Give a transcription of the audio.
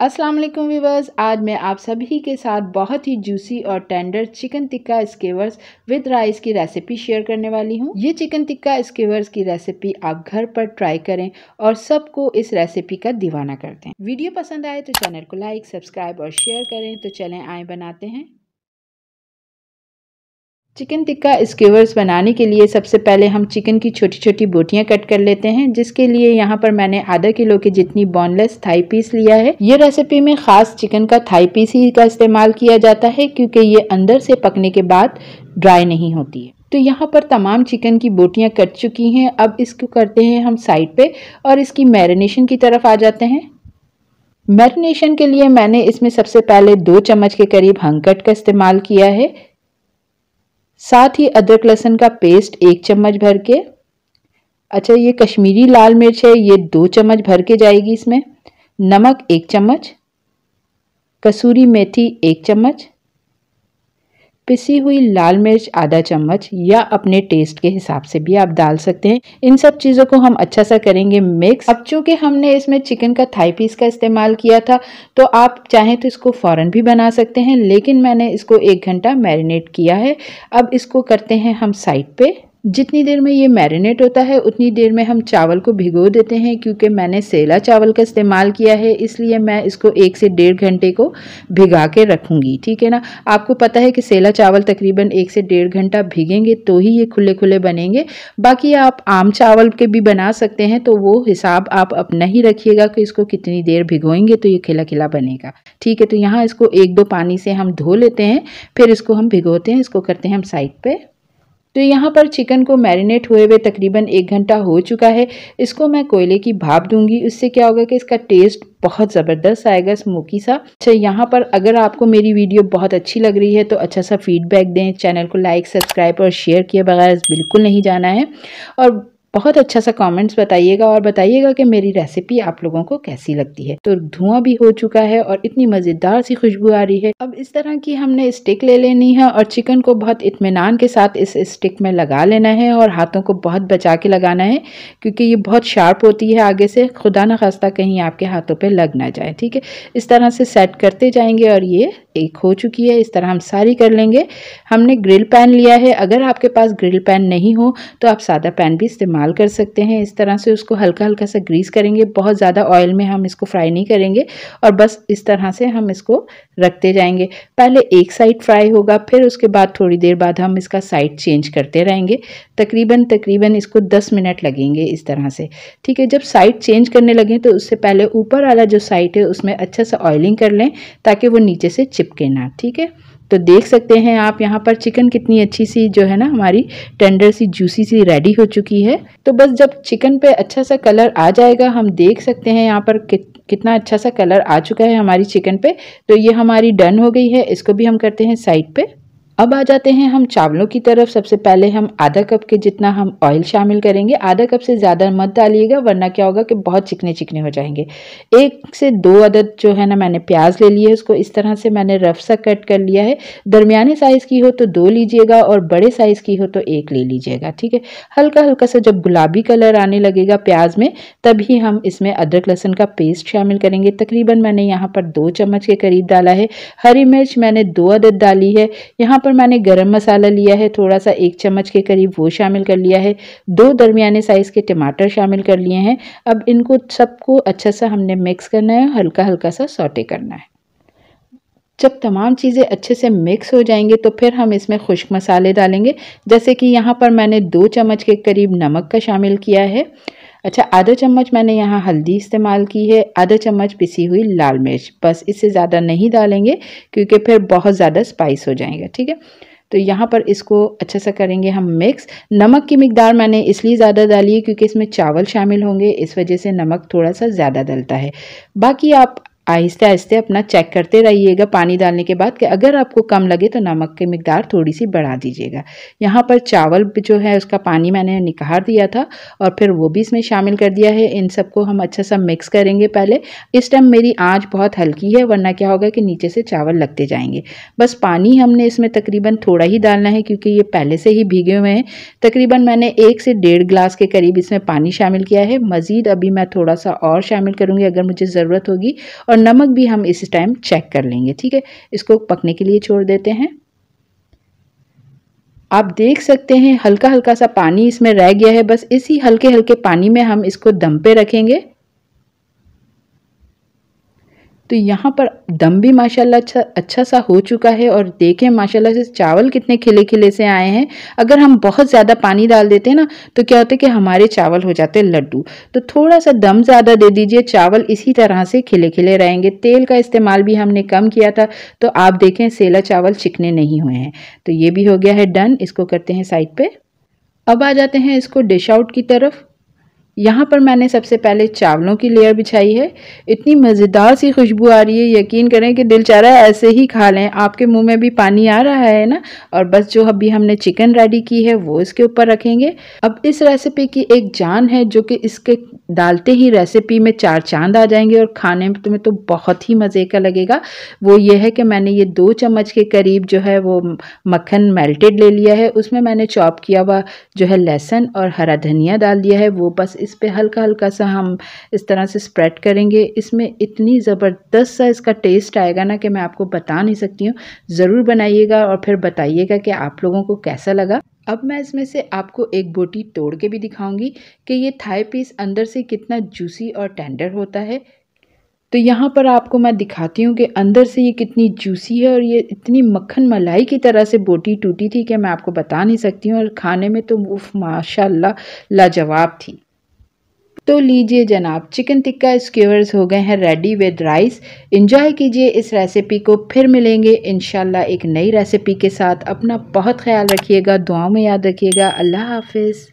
अस्सलाम वालेकुम वीवर्स आज मैं आप सभी के साथ बहुत ही जूसी और tender chicken tikka skewers with rice की रेसिपी शेयर करने वाली हूँ ये चिकन टिक्का स्केवर्स की रेसिपी आप घर पर ट्राई करें और सबको इस रेसिपी का दीवाना कर दें वीडियो पसंद आए तो चैनल को लाइक सब्सक्राइब और शेयर करें तो चलें आए बनाते हैं चिकन टिक्का स्क्यूवर्स बनाने के लिए सबसे पहले हम चिकन की छोटी छोटी बोटियां कट कर लेते हैं जिसके लिए यहाँ पर मैंने आधा किलो की जितनी बोनलेस थाई पीस लिया है ये रेसिपी में खास चिकन का थाई पीस ही का इस्तेमाल किया जाता है क्योंकि ये अंदर से पकने के बाद ड्राई नहीं होती है तो यहाँ पर तमाम चिकन की बोटियाँ कट चुकी हैं अब इसको करते हैं हम साइड पर और इसकी मैरिनेशन की तरफ आ जाते हैं मैरिनेशन के लिए मैंने इसमें सबसे पहले दो चम्मच के करीब हंकट का इस्तेमाल किया है साथ ही अदरक लहसुन का पेस्ट एक चम्मच भर के अच्छा ये कश्मीरी लाल मिर्च है ये दो चम्मच भर के जाएगी इसमें नमक एक चम्मच कसूरी मेथी एक चम्मच पिसी हुई लाल मिर्च आधा चम्मच या अपने टेस्ट के हिसाब से भी आप डाल सकते हैं इन सब चीज़ों को हम अच्छा सा करेंगे मिक्स अब चूंकि हमने इसमें चिकन का थाई पीस का इस्तेमाल किया था तो आप चाहें तो इसको फॉरन भी बना सकते हैं लेकिन मैंने इसको एक घंटा मैरिनेट किया है अब इसको करते हैं हम साइड पर जितनी देर में ये मैरिनेट होता है उतनी देर में हम चावल को भिगो देते हैं क्योंकि मैंने सेला चावल का इस्तेमाल किया है इसलिए मैं इसको एक से डेढ़ घंटे को भिगा के रखूँगी ठीक है ना आपको पता है कि सेला चावल तकरीबन एक से डेढ़ घंटा भिगेंगे तो ही ये खुले खुले बनेंगे बाकी आप आम चावल के भी बना सकते हैं तो वो हिसाब आप अपना ही रखिएगा कि इसको कितनी देर भिगोएंगे तो ये खिला खिला बनेगा ठीक है तो यहाँ इसको एक दो पानी से हम धो लेते हैं फिर इसको हम भिगोते हैं इसको करते हैं हम साइड पर तो यहाँ पर चिकन को मैरिनेट हुए हुए तकरीबन एक घंटा हो चुका है इसको मैं कोयले की भाप दूंगी उससे क्या होगा कि इसका टेस्ट बहुत ज़बरदस्त आएगा स्मोकी सा अच्छा यहाँ पर अगर आपको मेरी वीडियो बहुत अच्छी लग रही है तो अच्छा सा फीडबैक दें चैनल को लाइक सब्सक्राइब और शेयर किए बगैर बिल्कुल नहीं जाना है और बहुत अच्छा सा कमेंट्स बताइएगा और बताइएगा कि मेरी रेसिपी आप लोगों को कैसी लगती है तो धुआं भी हो चुका है और इतनी मज़ेदार सी खुशबू आ रही है अब इस तरह की हमने स्टिक ले लेनी है और चिकन को बहुत इतमान के साथ इस स्टिक में लगा लेना है और हाथों को बहुत बचा के लगाना है क्योंकि ये बहुत शार्प होती है आगे से खुदा न खास्ता कहीं आपके हाथों पर लग ना जाए ठीक है इस तरह से सेट करते जाएंगे और ये एक हो चुकी है इस तरह हम सारी कर लेंगे हमने ग्रिल पैन लिया है अगर आपके पास ग्रिल पैन नहीं हो तो आप सादा पैन भी इस्तेमाल इस्तेमाल कर सकते हैं इस तरह से उसको हल्का हल्का सा ग्रीस करेंगे बहुत ज़्यादा ऑयल में हम इसको फ्राई नहीं करेंगे और बस इस तरह से हम इसको रखते जाएंगे पहले एक साइड फ्राई होगा फिर उसके बाद थोड़ी देर बाद हम इसका साइड चेंज करते रहेंगे तकरीबन तकरीबन इसको दस मिनट लगेंगे इस तरह से ठीक है जब साइड चेंज करने लगें तो उससे पहले ऊपर वाला जो साइड है उसमें अच्छा सा ऑयलिंग कर लें ताकि वो नीचे से चिपके ना ठीक है तो देख सकते हैं आप यहाँ पर चिकन कितनी अच्छी सी जो है ना हमारी टेंडर सी जूसी सी रेडी हो चुकी है तो बस जब चिकन पे अच्छा सा कलर आ जाएगा हम देख सकते हैं यहाँ पर कित कितना अच्छा सा कलर आ चुका है हमारी चिकन पे तो ये हमारी डन हो गई है इसको भी हम करते हैं साइड पर अब आ जाते हैं हम चावलों की तरफ सबसे पहले हम आधा कप के जितना हम ऑयल शामिल करेंगे आधा कप से ज़्यादा मत डालिएगा वरना क्या होगा कि बहुत चिकने चिकने हो जाएंगे एक से दो अदद जो है ना मैंने प्याज ले है उसको इस तरह से मैंने रफ सा कट कर लिया है दरमियाने साइज़ की हो तो दो लीजिएगा और बड़े साइज़ की हो तो एक ले लीजिएगा ठीक है हल्का हल्का सा जब गुलाबी कलर आने लगेगा प्याज में तभी हम इसमें अदरक लहसुन का पेस्ट शामिल करेंगे तकरीबन मैंने यहाँ पर दो चम्मच के करीब डाला है हरी मिर्च मैंने दो अदद डाली है यहाँ पर मैंने गरम मसाला लिया है थोड़ा सा एक चम्मच के करीब वो शामिल कर लिया है दो दरमियाने साइज़ के टमाटर शामिल कर लिए हैं अब इनको सबको अच्छा सा हमने मिक्स करना है हल्का हल्का सा सोटे करना है जब तमाम चीज़ें अच्छे से मिक्स हो जाएंगे तो फिर हम इसमें खुश्क मसाले डालेंगे जैसे कि यहाँ पर मैंने दो चम्मच के करीब नमक का शामिल किया है अच्छा आधा चम्मच मैंने यहाँ हल्दी इस्तेमाल की है आधा चम्मच पिसी हुई लाल मिर्च बस इससे ज़्यादा नहीं डालेंगे क्योंकि फिर बहुत ज़्यादा स्पाइस हो जाएगा ठीक है तो यहाँ पर इसको अच्छा सा करेंगे हम मिक्स नमक की मकदार मैंने इसलिए ज़्यादा डाली है क्योंकि इसमें चावल शामिल होंगे इस वजह से नमक थोड़ा सा ज़्यादा डलता है बाकी आप आहिस्ते आहिस्ते अपना चेक करते रहिएगा पानी डालने के बाद कि अगर आपको कम लगे तो नमक की मकदार थोड़ी सी बढ़ा दीजिएगा यहाँ पर चावल जो है उसका पानी मैंने निकाल दिया था और फिर वो भी इसमें शामिल कर दिया है इन सबको हम अच्छा सा मिक्स करेंगे पहले इस टाइम मेरी आँच बहुत हल्की है वरना क्या होगा कि नीचे से चावल लगते जाएंगे बस पानी हमने इसमें तकरीबन थोड़ा ही डालना है क्योंकि ये पहले से ही भीगे हुए हैं तकरीबन मैंने एक से डेढ़ ग्लास के करीब इसमें पानी शामिल किया है मज़ीद अभी मैं थोड़ा सा और शामिल करूँगी अगर मुझे ज़रूरत होगी और नमक भी हम इस टाइम चेक कर लेंगे ठीक है इसको पकने के लिए छोड़ देते हैं आप देख सकते हैं हल्का हल्का सा पानी इसमें रह गया है बस इसी हल्के हल्के पानी में हम इसको दम पे रखेंगे तो यहाँ पर दम भी माशाल्लाह अच्छा अच्छा सा हो चुका है और देखें माशाल्लाह से चावल कितने खिले खिले से आए हैं अगर हम बहुत ज़्यादा पानी डाल देते हैं ना तो क्या होता है कि हमारे चावल हो जाते हैं लड्डू तो थोड़ा सा दम ज़्यादा दे दीजिए चावल इसी तरह से खिले खिले रहेंगे तेल का इस्तेमाल भी हमने कम किया था तो आप देखें सेला चावल चिकने नहीं हुए हैं तो ये भी हो गया है डन इसको करते हैं साइड पर अब आ जाते हैं इसको डिश आउट की तरफ यहाँ पर मैंने सबसे पहले चावलों की लेयर बिछाई है इतनी मज़ेदार सी खुशबू आ रही है यकीन करें कि दिल चाह रहा है ऐसे ही खा लें आपके मुंह में भी पानी आ रहा है ना और बस जो अभी हमने चिकन रेडी की है वो इसके ऊपर रखेंगे अब इस रेसिपी की एक जान है जो कि इसके डालते ही रेसिपी में चार चांद आ जाएंगे और खाने में तुम्हें तो बहुत ही मज़े का लगेगा वो ये है कि मैंने ये दो चम्मच के करीब जो है वो मक्खन मेल्टेड ले लिया है उसमें मैंने चॉप किया हुआ जो है लहसुन और हरा धनिया डाल दिया है वो बस इस पर हल्का हल्का सा हम इस तरह से स्प्रेड करेंगे इसमें इतनी ज़बरदस्त सा इसका टेस्ट आएगा ना कि मैं आपको बता नहीं सकती हूँ ज़रूर बनाइएगा और फिर बताइएगा कि आप लोगों को कैसा लगा अब मैं इसमें से आपको एक बोटी तोड़ के भी दिखाऊंगी कि ये थाई पीस अंदर से कितना जूसी और टेंडर होता है तो यहाँ पर आपको मैं दिखाती हूँ कि अंदर से ये कितनी जूसी है और ये इतनी मक्खन मलाई की तरह से बोटी टूटी थी कि मैं आपको बता नहीं सकती हूँ और खाने में तो उफ माशाल्लाह लाजवाब थी तो लीजिए जनाब चिकन टिक्का स्क्यूअर्स हो गए हैं रेडी विद राइस इंजॉय कीजिए इस रेसिपी को फिर मिलेंगे इन एक नई रेसिपी के साथ अपना बहुत ख्याल रखिएगा दुआओं में याद रखिएगा अल्लाह हाफिज़